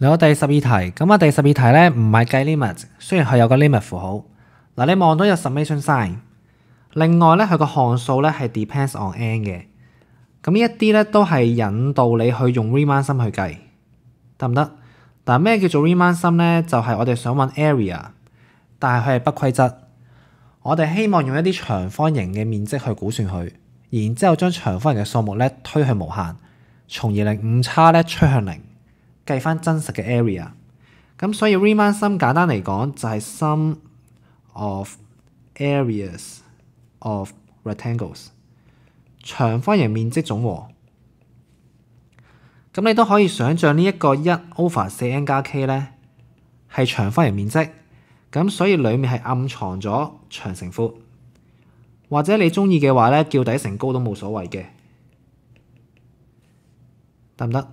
嚟到第十二题，咁啊，第十二题咧唔系计 limit，虽然佢有个 limit 符号，嗱你望到有 summation sign，另外咧佢个項数咧系 depends on n 嘅，咁呢一啲咧都系引导你去用 Riemann sum 去计，得唔得？但咩叫做 Riemann sum 咧？就系我哋想揾 area，但系佢系不规则，我哋希望用一啲长方形嘅面积去估算佢，然之后将长方形嘅数目咧推向无限，从而令误差咧趋向零。計翻真實嘅 area，咁所以 remain sum 簡單嚟講就係 sum of areas of rectangles 長方形面積總和。咁你都可以想像呢一個一 over 四 n 加 k 咧係長方形面積，咁所以裡面係暗藏咗長乘寬，或者你中意嘅話咧叫底乘高都冇所謂嘅，得唔得？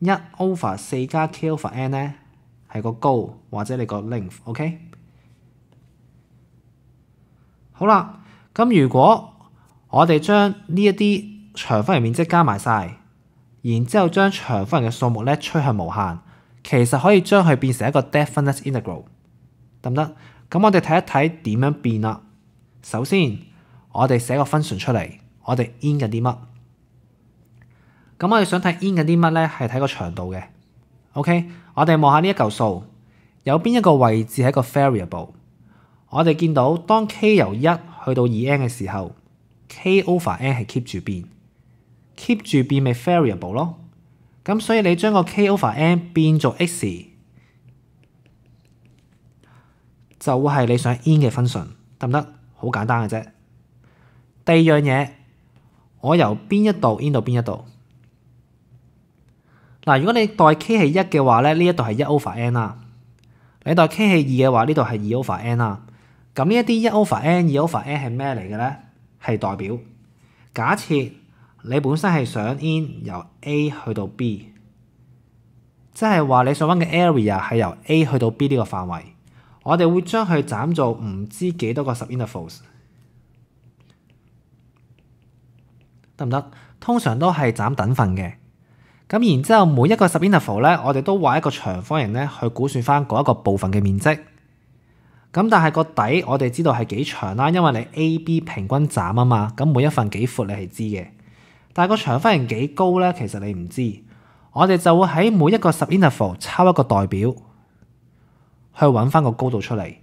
一 over 四加 k over n 咧係個高或者你個 length，OK？好啦，咁如果我哋將呢一啲長方形面積加埋晒，然之後將長方形嘅數目咧趨向無限，其實可以將佢變成一個 definite integral，得唔得？咁我哋睇一睇點樣變啦。首先，我哋寫個 function 出嚟，我哋 in 緊啲乜？咁我哋想睇 in 嘅啲乜咧？係睇個長度嘅。OK，我哋望下呢一嚿數有邊一個位置係一個 variable。我哋見到當 k 由一去到二 n 嘅時候，k over n 係 keep 住變，keep 住變咪 variable 咯。咁所以你將個 k over n 變做 x，就係你想 in 嘅分數，得唔得？好簡單嘅啫。第二樣嘢，我由邊一度 in 到邊一度。嗱，如果你代 k 系一嘅話咧，呢一度係一 over n 啦；你代 k 系二嘅話，呢度係二 over n 啦。咁呢一啲一 over n、二 over n 係咩嚟嘅咧？係代表假設你本身係想 in 由 A 去到 B，即係話你想揾嘅 area 係由 A 去到 B 呢個範圍，我哋會將佢斬做唔知幾多個 sub intervals，得唔得？通常都係斬等份嘅。咁然之後，每一個十 interval 咧，我哋都畫一個長方形咧，去估算翻嗰一個部分嘅面積。咁但係個底我哋知道係幾長啦，因為你 A、B 平均斬啊嘛。咁每一份幾闊你係知嘅，但係個長方形幾高咧，其實你唔知。我哋就會喺每一個十 interval 抽一個代表，去揾翻個高度出嚟。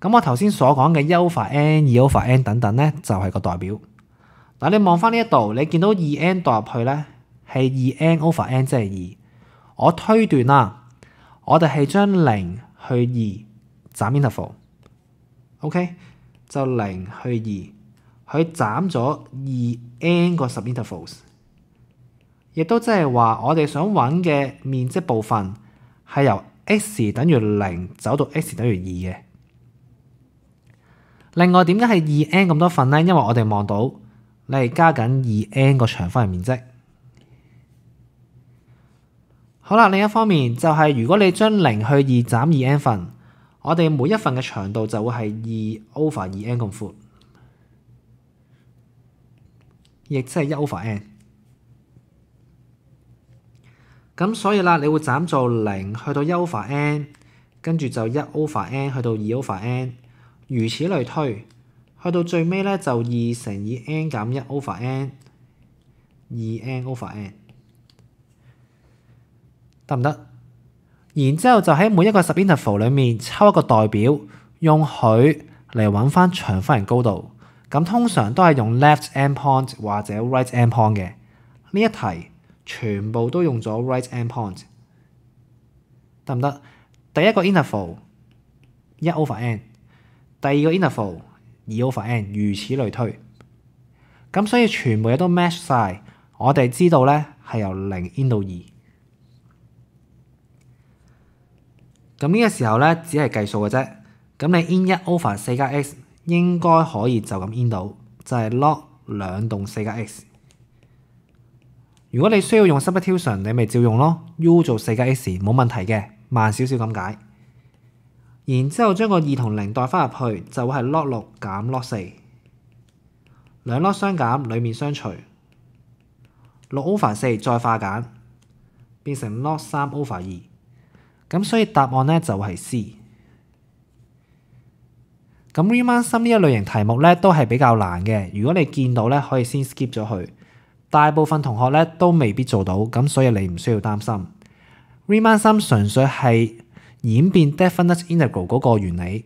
咁我頭先所講嘅 U over n，二 over n 等等咧，就係個代表。嗱，你望翻呢一度，你見到二 n 代入去咧。係二 n over n，即係二。我推斷啦，我哋係將零去二斬 interval，OK 就零去二，佢斬咗二 n 個 subintervals，亦都即係話我哋想揾嘅面積部分係由 x 等於零走到 x 等於二嘅。另外點解係二 n 咁多份咧？因為我哋望到你係加緊二 n 個長方形面積。好啦，另一方面就係如果你將零去二斬二 n 份，我哋每一份嘅長度就會係二 over 二 n 咁闊，亦即係一 over n。咁所以啦，你會斬做零去到一 over n，跟住就一 over n 去到二 over n，如此類推，去到最尾咧就二乘以 n 減一 over n，二 n over n。得唔得？然之後就喺每一個十 interval 裏面抽一個代表，用佢嚟揾翻長方形高度。咁通常都係用 left endpoint 或者 right endpoint 嘅。呢一題全部都用咗 right endpoint，得唔得？第一個 interval 一 over n，第二個 interval 二 over n，如此類推。咁所以全部嘢都 match 晒，我哋知道咧係由零 in 到二。咁呢個時候咧，只係計數嘅啫。咁你 n 一 over 四加 x 應該可以就咁 in 到，就係 log 兩棟四加 x。如果你需要用 substitution，你咪照用咯。u 做四加 x 冇問題嘅，慢少少咁解。然之後將個二同零代翻入去，就會係 log 六減 log 四，兩 log 相減，裡面相除，六 over 四再化簡，變成 log 三 over 二。咁所以答案咧就係 C。咁 Remain 心呢一類型題目咧都係比較難嘅，如果你見到咧可以先 skip 咗佢。大部分同學咧都未必做到，咁所以你唔需要擔心。Remain 心純粹係演變 d e f i n i t e integral 嗰個原理。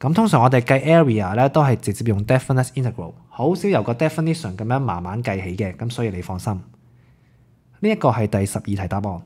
咁通常我哋計 area 咧都係直接用 d e f i n i t e integral，好少由個 definition 咁樣慢慢計起嘅，咁所以你放心。呢一個係第十二題答案。